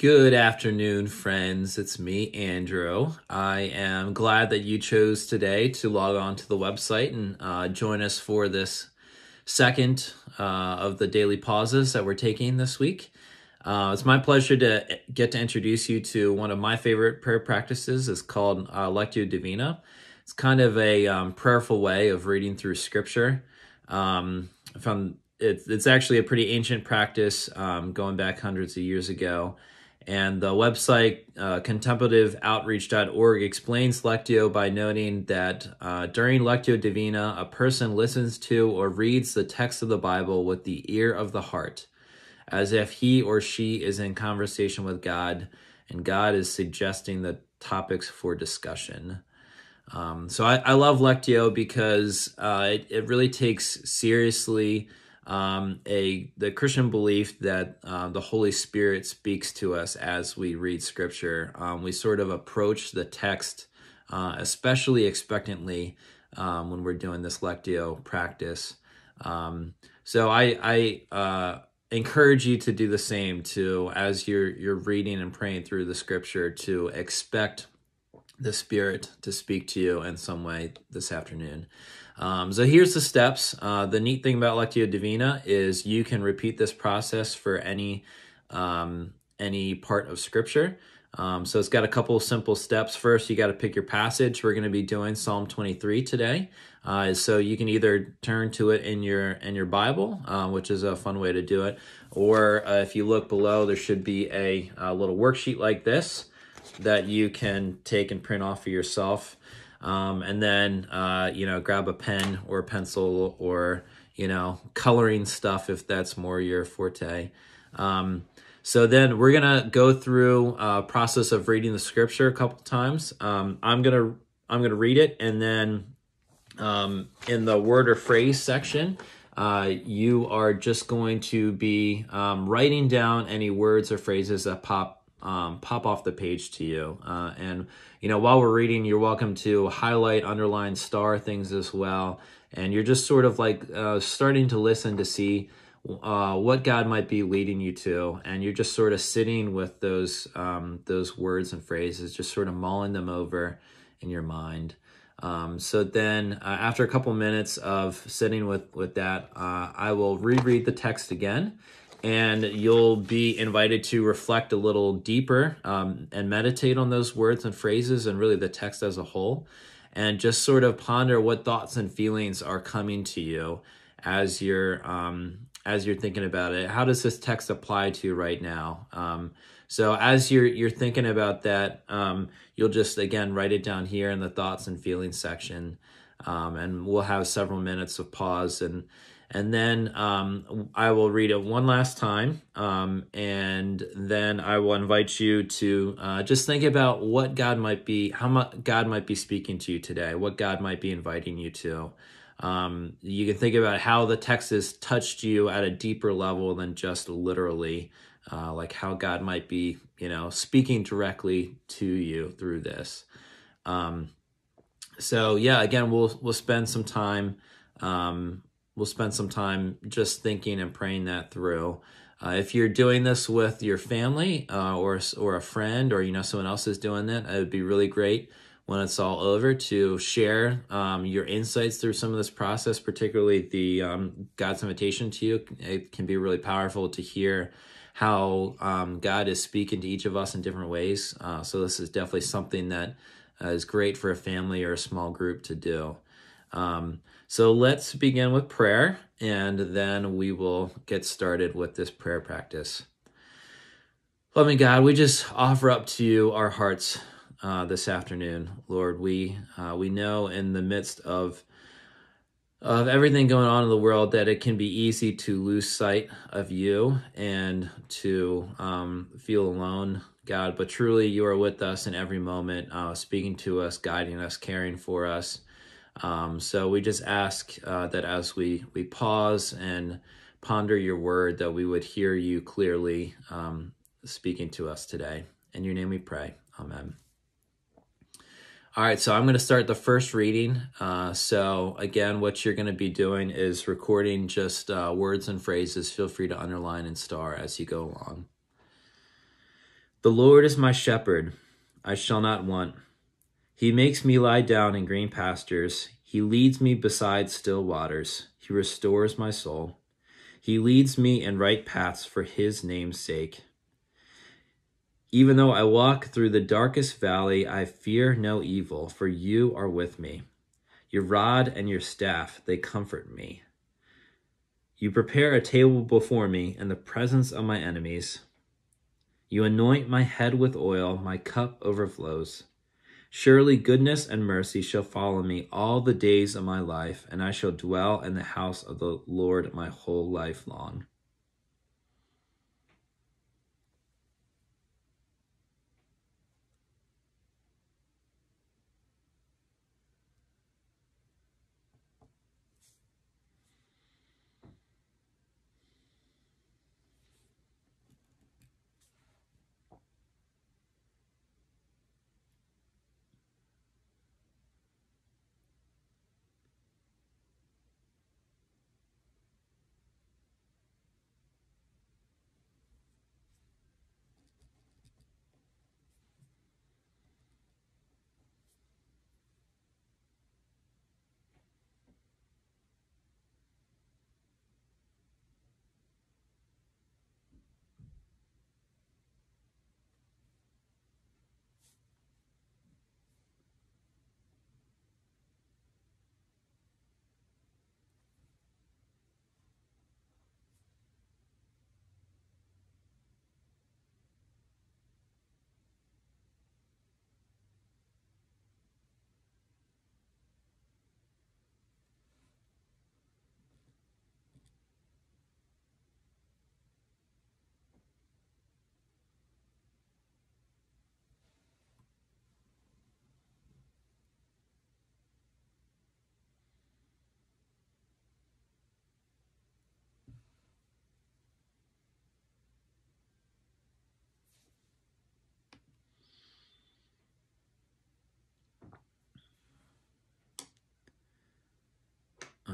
Good afternoon, friends. It's me, Andrew. I am glad that you chose today to log on to the website and uh, join us for this second uh, of the daily pauses that we're taking this week. Uh, it's my pleasure to eh, get to introduce you to one of my favorite prayer practices. It's called uh, Lectio Divina. It's kind of a um, prayerful way of reading through Scripture. Um, from it, it's actually a pretty ancient practice, um, going back hundreds of years ago. And the website uh, contemplativeoutreach.org explains Lectio by noting that uh, during Lectio Divina, a person listens to or reads the text of the Bible with the ear of the heart, as if he or she is in conversation with God and God is suggesting the topics for discussion. Um, so I, I, love Lectio because uh, it, it really takes seriously um, a the Christian belief that uh, the Holy Spirit speaks to us as we read Scripture. Um, we sort of approach the text, uh, especially expectantly, um, when we're doing this lectio practice. Um, so I, I uh, encourage you to do the same to as you're you're reading and praying through the Scripture to expect the Spirit to speak to you in some way this afternoon. Um, so here's the steps. Uh, the neat thing about Lectio Divina is you can repeat this process for any um, any part of Scripture. Um, so it's got a couple simple steps. First, you got to pick your passage. We're going to be doing Psalm 23 today, uh, so you can either turn to it in your in your Bible, uh, which is a fun way to do it, or uh, if you look below, there should be a, a little worksheet like this that you can take and print off for yourself. Um, and then, uh, you know, grab a pen or a pencil or, you know, coloring stuff if that's more your forte. Um, so then we're going to go through a uh, process of reading the scripture a couple times. Um, I'm going to, I'm going to read it. And then um, in the word or phrase section, uh, you are just going to be um, writing down any words or phrases that pop um, pop off the page to you. Uh, and, you know, while we're reading, you're welcome to highlight, underline, star things as well. And you're just sort of like uh, starting to listen to see uh, what God might be leading you to. And you're just sort of sitting with those, um, those words and phrases, just sort of mulling them over in your mind. Um, so then uh, after a couple minutes of sitting with, with that, uh, I will reread the text again and you'll be invited to reflect a little deeper um, and meditate on those words and phrases and really the text as a whole, and just sort of ponder what thoughts and feelings are coming to you as you're um, as you're thinking about it. How does this text apply to you right now? Um, so as you're you're thinking about that, um, you'll just again write it down here in the thoughts and feelings section, um, and we'll have several minutes of pause and and then um, I will read it one last time. Um, and then I will invite you to uh, just think about what God might be, how God might be speaking to you today, what God might be inviting you to. Um, you can think about how the text has touched you at a deeper level than just literally, uh, like how God might be, you know, speaking directly to you through this. Um, so yeah, again, we'll we'll spend some time um, we'll spend some time just thinking and praying that through. Uh, if you're doing this with your family uh, or or a friend or you know someone else is doing that, it would be really great when it's all over to share um, your insights through some of this process, particularly the um, God's invitation to you. It can be really powerful to hear how um, God is speaking to each of us in different ways. Uh, so this is definitely something that uh, is great for a family or a small group to do. Um, so let's begin with prayer and then we will get started with this prayer practice. Loving God, we just offer up to you our hearts uh, this afternoon, Lord. We uh, we know in the midst of of everything going on in the world that it can be easy to lose sight of you and to um, feel alone, God. But truly, you are with us in every moment, uh, speaking to us, guiding us, caring for us. Um, so we just ask uh, that as we, we pause and ponder your word, that we would hear you clearly um, speaking to us today. In your name we pray. Amen. All right, so I'm going to start the first reading. Uh, so, again, what you're going to be doing is recording just uh, words and phrases. Feel free to underline and star as you go along. The Lord is my shepherd, I shall not want. He makes me lie down in green pastures. He leads me beside still waters. He restores my soul. He leads me in right paths for his name's sake. Even though I walk through the darkest valley, I fear no evil, for you are with me. Your rod and your staff, they comfort me. You prepare a table before me in the presence of my enemies. You anoint my head with oil, my cup overflows. Surely goodness and mercy shall follow me all the days of my life, and I shall dwell in the house of the Lord my whole life long.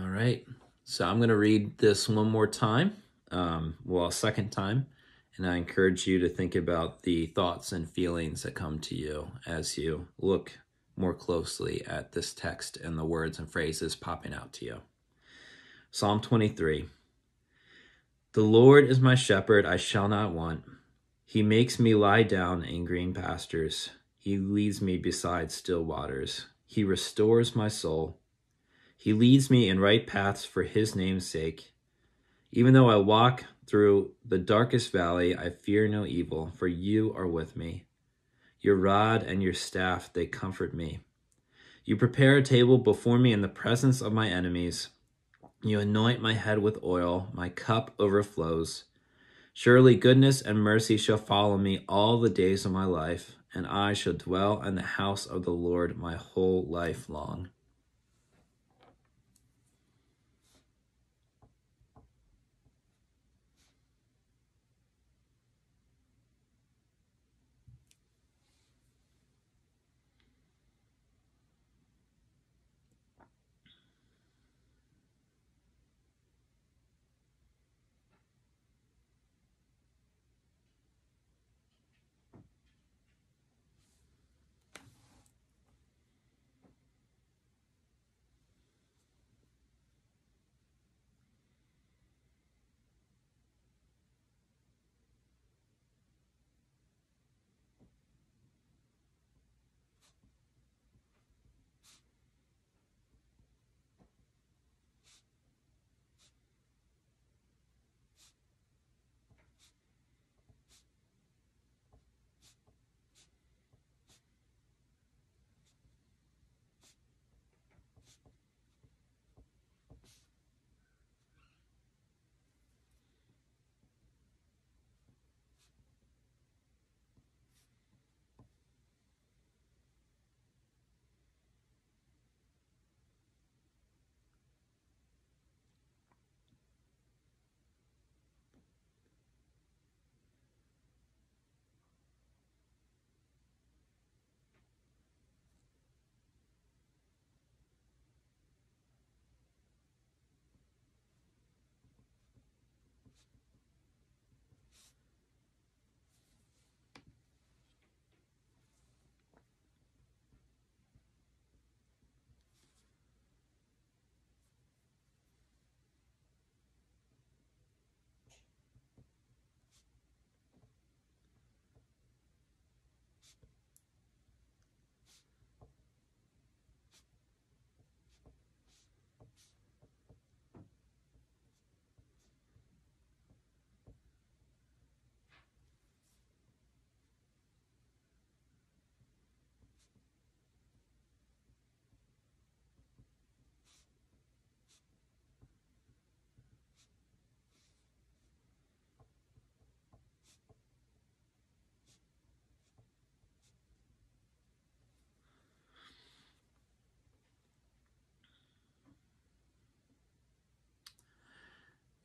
All right. So I'm going to read this one more time, um, well, a second time. And I encourage you to think about the thoughts and feelings that come to you as you look more closely at this text and the words and phrases popping out to you. Psalm 23 The Lord is my shepherd, I shall not want. He makes me lie down in green pastures. He leads me beside still waters. He restores my soul. He leads me in right paths for his name's sake. Even though I walk through the darkest valley, I fear no evil, for you are with me. Your rod and your staff, they comfort me. You prepare a table before me in the presence of my enemies. You anoint my head with oil, my cup overflows. Surely goodness and mercy shall follow me all the days of my life, and I shall dwell in the house of the Lord my whole life long.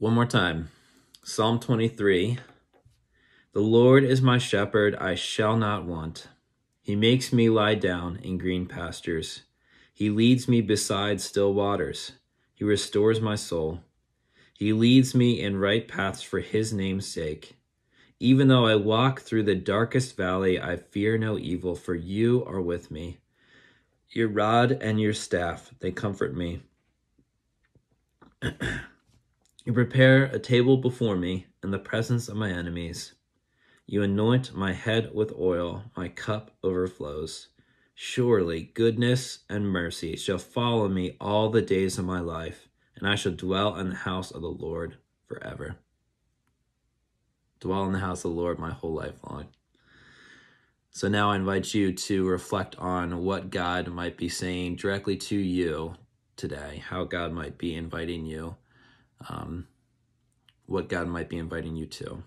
One more time Psalm 23 The Lord is my shepherd, I shall not want. He makes me lie down in green pastures. He leads me beside still waters. He restores my soul. He leads me in right paths for his name's sake. Even though I walk through the darkest valley, I fear no evil, for you are with me. Your rod and your staff, they comfort me. You prepare a table before me in the presence of my enemies. You anoint my head with oil, my cup overflows. Surely goodness and mercy shall follow me all the days of my life, and I shall dwell in the house of the Lord forever. Dwell in the house of the Lord my whole life long. So now I invite you to reflect on what God might be saying directly to you today, how God might be inviting you um, what God might be inviting you to.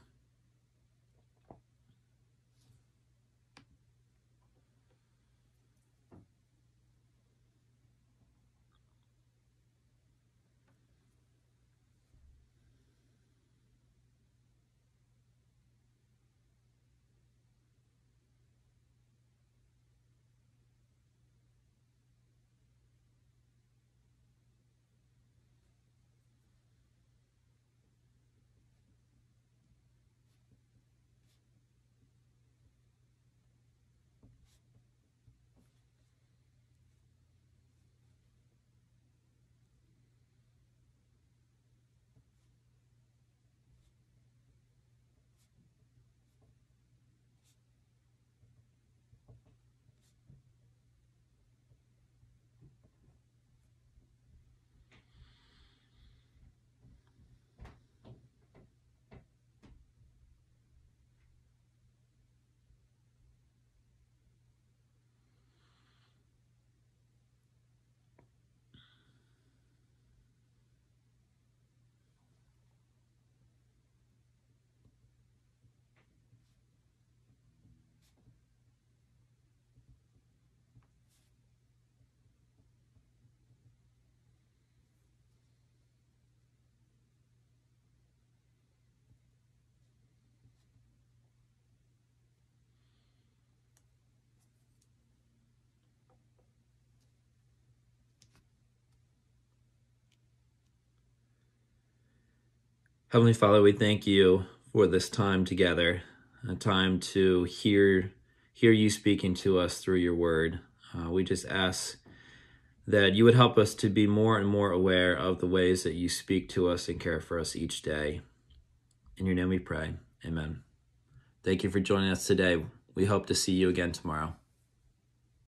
Heavenly Father, we thank you for this time together, a time to hear hear you speaking to us through your word. Uh, we just ask that you would help us to be more and more aware of the ways that you speak to us and care for us each day. In your name we pray. Amen. Thank you for joining us today. We hope to see you again tomorrow.